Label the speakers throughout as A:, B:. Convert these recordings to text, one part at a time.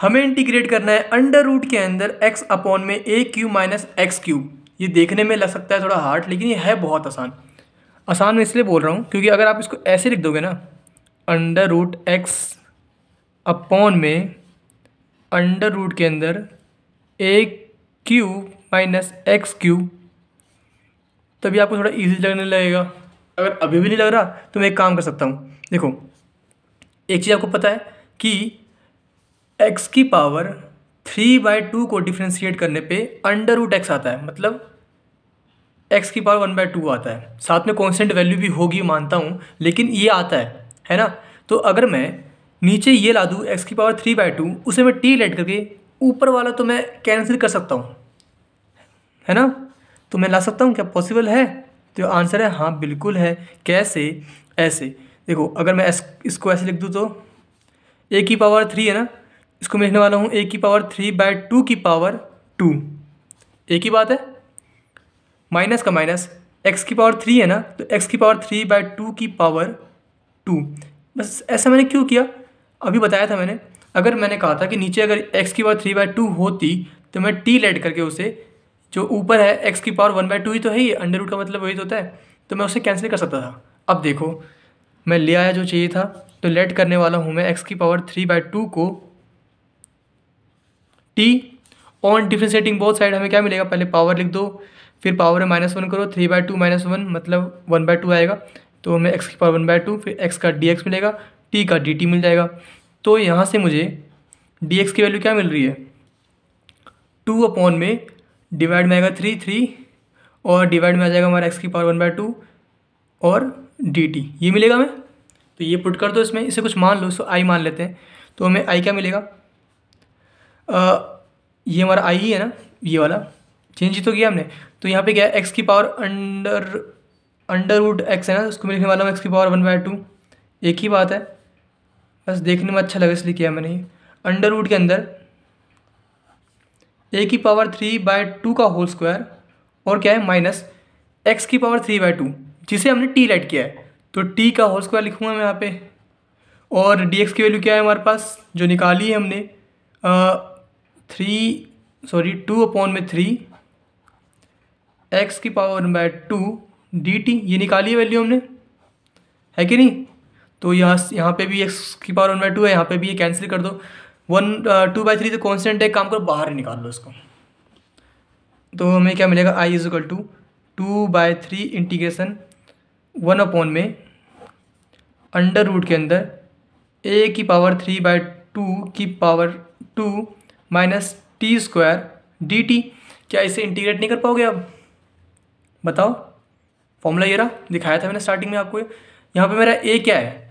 A: हमें इंटीग्रेट करना है अंडर रूट के अंदर एक्स अपॉन में a cube minus x cube ये देखने में लग सकता है थोड़ा हार्ड लेकिन ये है बहुत आसान आसान मैं इसलिए बोल रहा हूँ क्योंकि अगर आप इसको ऐसे लिख दोगे ना अंडर रूट एक्स अपॉन में अंडर रूट के अंदर a cube minus x cube तभी आपको थोड़ा ईजी लगने लगेगा अगर अभी भी नहीं लग रहा तो मैं एक काम कर सकता हूँ देखो एक चीज़ आपको पता है कि एक्स की पावर थ्री बाई टू को डिफ्रेंशिएट करने पे अंडर रूट एक्स आता है मतलब एक्स की पावर वन बाई टू आता है साथ में कॉन्स्टेंट वैल्यू भी होगी मानता हूँ लेकिन ये आता है है ना तो अगर मैं नीचे ये ला दूँ एक्स की पावर थ्री बाई टू उसे मैं टी लेट करके ऊपर वाला तो मैं कैंसिल कर सकता हूँ है ना तो मैं ला सकता हूँ क्या पॉसिबल है तो आंसर है हाँ बिल्कुल है कैसे ऐसे देखो अगर मैं इसको ऐसे लिख दूँ तो ए की पावर थ्री है ना इसको मैं लिखने वाला हूँ ए की पावर थ्री बाय टू की पावर टू एक ही बात है माइनस का माइनस एक्स की पावर थ्री है ना तो एक्स की पावर थ्री बाय टू की पावर टू बस ऐसा मैंने क्यों किया अभी बताया था मैंने अगर मैंने कहा था कि नीचे अगर एक्स की पावर थ्री बाय टू होती तो मैं टी लेट करके उसे जो ऊपर है एक्स की पावर वन बाय टू ही तो है ही अंडर रूट का मतलब वही तो होता है तो मैं उसे कैंसिल कर सकता था अब देखो मैं ले आया जो चाहिए था तो लेट करने वाला हूँ मैं एक्स की पावर थ्री बाय टू को t on differentiating both side हमें क्या मिलेगा पहले पावर लिख दो फिर पावर में माइनस वन करो three by two minus one मतलब वन बाय टू आएगा तो हमें एक्स की पावर वन बाय टू फिर एक्स का डी एक्स मिलेगा टी का डी टी मिल जाएगा तो यहाँ से मुझे डी एक्स की वैल्यू क्या मिल रही है टू अपॉन में डिवाइड में आएगा थ्री थ्री और डिवाइड में आ जाएगा हमारा एक्स की पावर वन बाय टू और डी टी ये मिलेगा हमें तो ये पुट कर दो इसमें इसे कुछ मान लो सो आई मान लेते हैं तो हमें आई क्या मिलेगा ये हमारा आई ही है ना ये वाला चेंज ही तो किया हमने तो यहाँ पे क्या है एक्स की power under under would x है ना उसको मैं लिखने वाला हूँ एक्स की पावर वन बाय टू एक ही बात है बस देखने में अच्छा लगा इसलिए किया मैंने अंडर वुड के अंदर ए की पावर थ्री बाय टू का होल स्क्वायर और क्या है माइनस एक्स की पावर थ्री बाय टू जिसे हमने टी राइट किया है तो टी का होल स्क्वायर लिखूँगा मैं यहाँ पे और डी एक्स की वैल्यू क्या है हमारे पास जो निकाली है हमने ah, three sorry two upon में थ्री एक्स की power by two d t ये निकाली है वैल्यू हमने है कि नहीं तो यहाँ यहाँ पे भी एक्स की पावर वन बाय टू है यहाँ पे भी ये कैंसिल कर दो वन टू बाई थ्री तो कॉन्स्टेंट है काम करो बाहर ही निकाल लो इसको तो हमें क्या मिलेगा I is equal to two by three integration one upon में अंडर रूट के अंदर ए की पावर थ्री बाय टू की power two minus t square d t क्या इसे इंटीग्रेट नहीं कर पाओगे अब बताओ फॉर्मूला ये रहा दिखाया था मैंने स्टार्टिंग में आपको यहाँ पे मेरा ए क्या है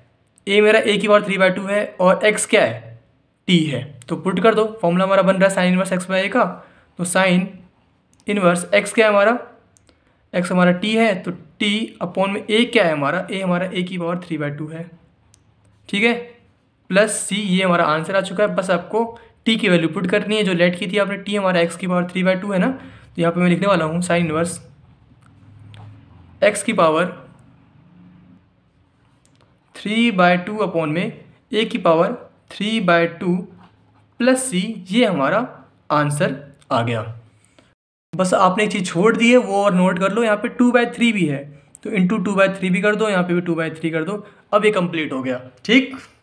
A: ए मेरा ए की बार थ्री बाई टू है और एक्स क्या है टी है तो पुट कर दो फॉर्मूला हमारा बन रहा है sine inverse x by a का तो साइन इनवर्स एक्स क्या है हमारा एक्स हमारा टी है तो टी अपॉन में ए क्या है हमारा ए हमारा ए की पावर थ्री बाई टू है ठीक है प्लस सी ये हमारा आंसर आ चुका है बस आपको टी की वैल्यू पुट करनी है जो लेट की थी आपने टी हमारा एक्स की पावर थ्री बाई टू है ना तो यहाँ पे मैं लिखने वाला हूँ साइन इनवर्स एक्स की power three by two upon में ए की power three by two plus c ये हमारा आंसर आ गया बस आपने एक चीज़ छोड़ दी है वो और नोट कर लो यहाँ पे टू बाय थ्री भी है तो इंटू टू बाय थ्री भी कर दो यहाँ पे भी टू बाय थ्री कर दो अब ये कंप्लीट हो गया ठीक